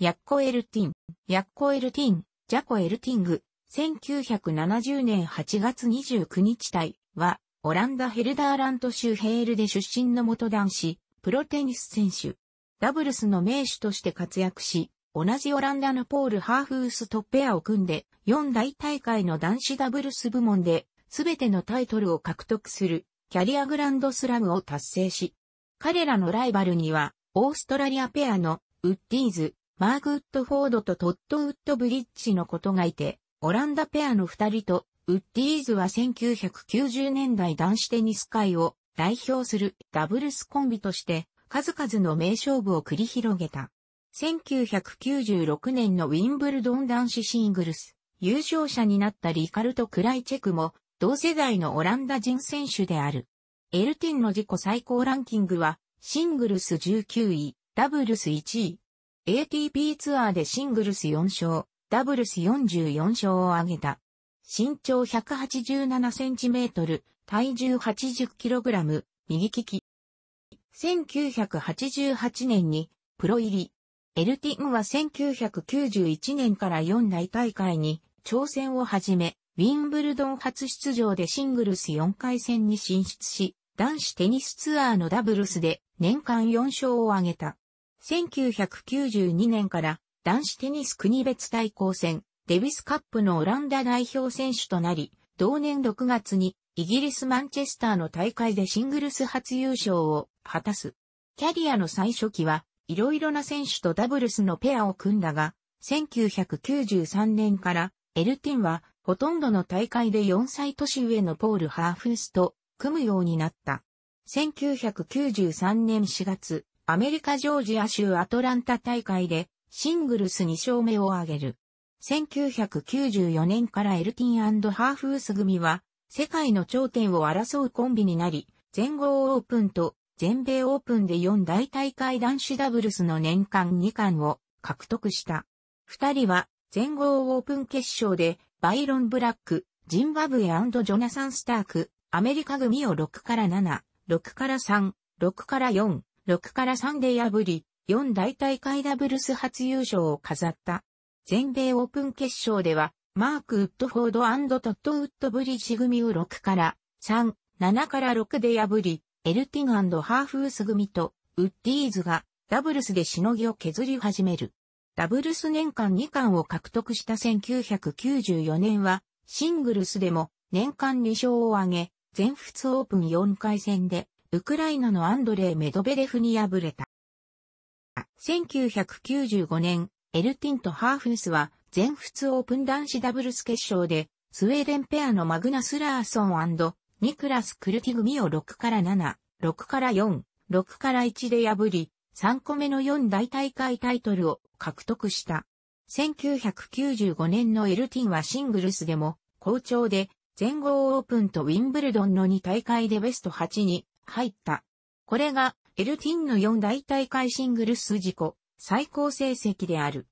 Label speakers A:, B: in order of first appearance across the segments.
A: ヤッコエルティン、ヤッコエルティン、ジャコエルティング、1970年8月29日体は、オランダヘルダーラント州ヘールで出身の元男子、プロテニス選手。ダブルスの名手として活躍し、同じオランダのポール・ハーフーストペアを組んで、4大大会の男子ダブルス部門で、すべてのタイトルを獲得する、キャリアグランドスラムを達成し、彼らのライバルには、オーストラリアペアの、ウッディーズ、マーク・ウッドフォードとトッド・ウッド・ブリッジのことがいて、オランダペアの二人と、ウッディーズは1990年代男子テニス界を代表するダブルスコンビとして、数々の名勝負を繰り広げた。1996年のウィンブルドン男子シングルス、優勝者になったリカルト・クライチェクも、同世代のオランダ人選手である。エルティンの自己最高ランキングは、シングルス19位、ダブルス1位、ATP ツアーでシングルス4勝、ダブルス44勝を挙げた。身長1 8 7センチメートル、体重 80kg、右利き。1988年にプロ入り。エルティンは1991年から4大大会に挑戦を始め、ウィンブルドン初出場でシングルス4回戦に進出し、男子テニスツアーのダブルスで年間4勝を挙げた。1992年から男子テニス国別対抗戦、デビスカップのオランダ代表選手となり、同年6月にイギリスマンチェスターの大会でシングルス初優勝を果たす。キャリアの最初期は、いろいろな選手とダブルスのペアを組んだが、1993年からエルティンはほとんどの大会で4歳年上のポール・ハーフスと組むようになった。1993年4月、アメリカジョージア州アトランタ大会でシングルス2勝目を挙げる。1994年からエルティンハーフース組は世界の頂点を争うコンビになり、全豪オープンと全米オープンで4大大会男子ダブルスの年間2冠を獲得した。二人は全豪オープン決勝でバイロン・ブラック、ジンバブエジョナサン・スターク、アメリカ組を6から7、6から3、6から4、6から3で破り、4大大会ダブルス初優勝を飾った。全米オープン決勝では、マーク・ウッドフォードトッド・ウッドブリッジ組を6から3、7から6で破り、エルティンハーフース組とウッディーズがダブルスでしのぎを削り始める。ダブルス年間2冠を獲得した1994年は、シングルスでも年間2勝を挙げ、全仏オープン4回戦でウクライナのアンドレイ・メドベレフに敗れた。1995年、エルティンとハーフスは全仏オープン男子ダブルス決勝で、スウェーデンペアのマグナス・ラーソンニクラス・クルティグミを6から7、6から4、6から1で破り、3個目の4大大会タイトルを獲得した。1995年のエルティンはシングルスでも好調で、全豪オープンとウィンブルドンの2大会でベスト8に入った。これが、エルティンの4大大会シングルス自己、最高成績である。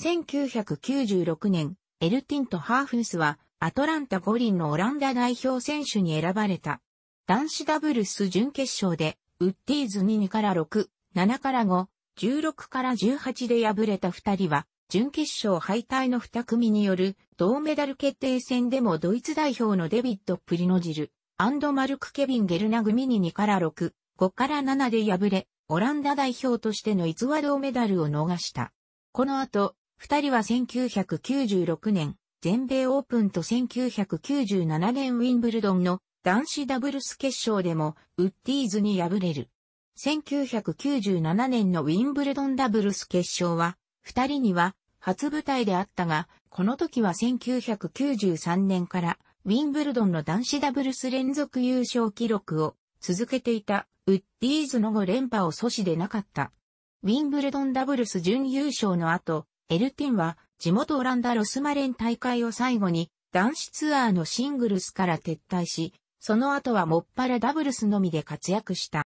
A: 1996年、エルティンとハーフンスは、アトランタ五輪のオランダ代表選手に選ばれた。男子ダブルス準決勝で、ウッディーズに2から6、7から5、16から18で敗れた2人は、準決勝敗退の2組による銅メダル決定戦でもドイツ代表のデビッド・プリノジル、アンドマルク・ケビン・ゲルナ組に2から6、5から7で敗れ、オランダ代表としての逸話銅メダルを逃した。この後、二人は1996年、全米オープンと1997年ウィンブルドンの男子ダブルス決勝でもウッディーズに敗れる。1997年のウィンブルドンダブルス決勝は、二人には初舞台であったが、この時は1993年からウィンブルドンの男子ダブルス連続優勝記録を続けていたウッディーズの5連覇を阻止でなかった。ウィンブルドンダブルス準優勝の後、エルティンは地元オランダロスマレン大会を最後に男子ツアーのシングルスから撤退し、その後はもっぱらダブルスのみで活躍した。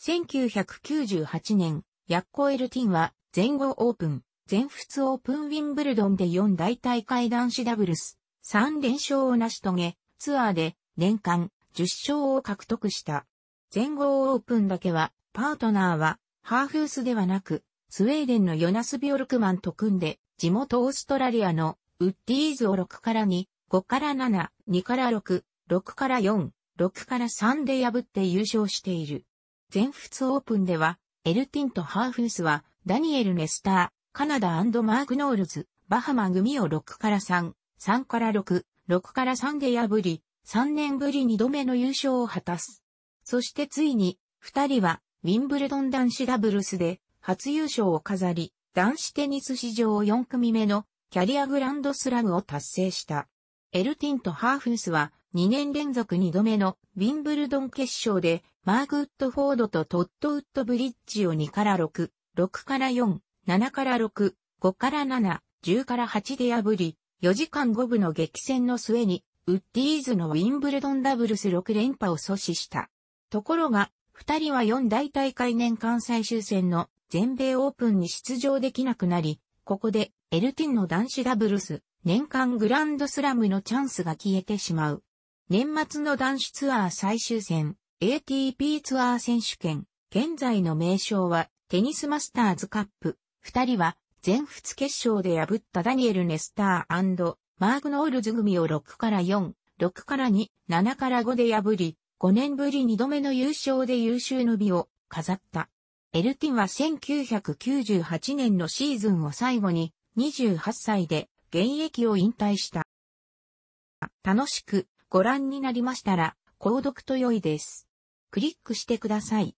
A: 1998年、ヤッコエルティンは全豪オープン、全仏オープンウィンブルドンで4大大会男子ダブルス、3連勝を成し遂げ、ツアーで年間10勝を獲得した。全豪オープンだけは、パートナーは、ハーフースではなく、スウェーデンのヨナス・ビョルクマンと組んで、地元オーストラリアのウッディーズを6から2、5から7、2から6、6から4、6から3で破って優勝している。全仏オープンでは、エルティンとハーフースは、ダニエル・ネスター、カナダマーク・ノールズ、バハマ組を6から3、3から6、6から3で破り、3年ぶり2度目の優勝を果たす。そしてついに、2人は、ウィンブルドン男子ダブルスで、初優勝を飾り、男子テニス史上4組目のキャリアグランドスラムを達成した。エルティンとハーフンスは2年連続2度目のウィンブルドン決勝でマーク・ウッドフォードとトッド・ウッドブリッジを2から6、6から4、7から6、5から7、10から8で破り、4時間5分の激戦の末に、ウッディーズのウィンブルドンダブルス6連覇を阻止した。ところが、二人は四大大会年間最終戦の全米オープンに出場できなくなり、ここでエルティンの男子ダブルス年間グランドスラムのチャンスが消えてしまう。年末の男子ツアー最終戦 ATP ツアー選手権、現在の名称はテニスマスターズカップ。二人は全仏決勝で破ったダニエル・ネスターマーグノールズ組を6から4、6から2、7から5で破り、5年ぶり2度目の優勝で優秀の美を飾った。エルティンは1998年のシーズンを最後に28歳で現役を引退した。楽しくご覧になりましたら、購読と良いです。クリックしてください。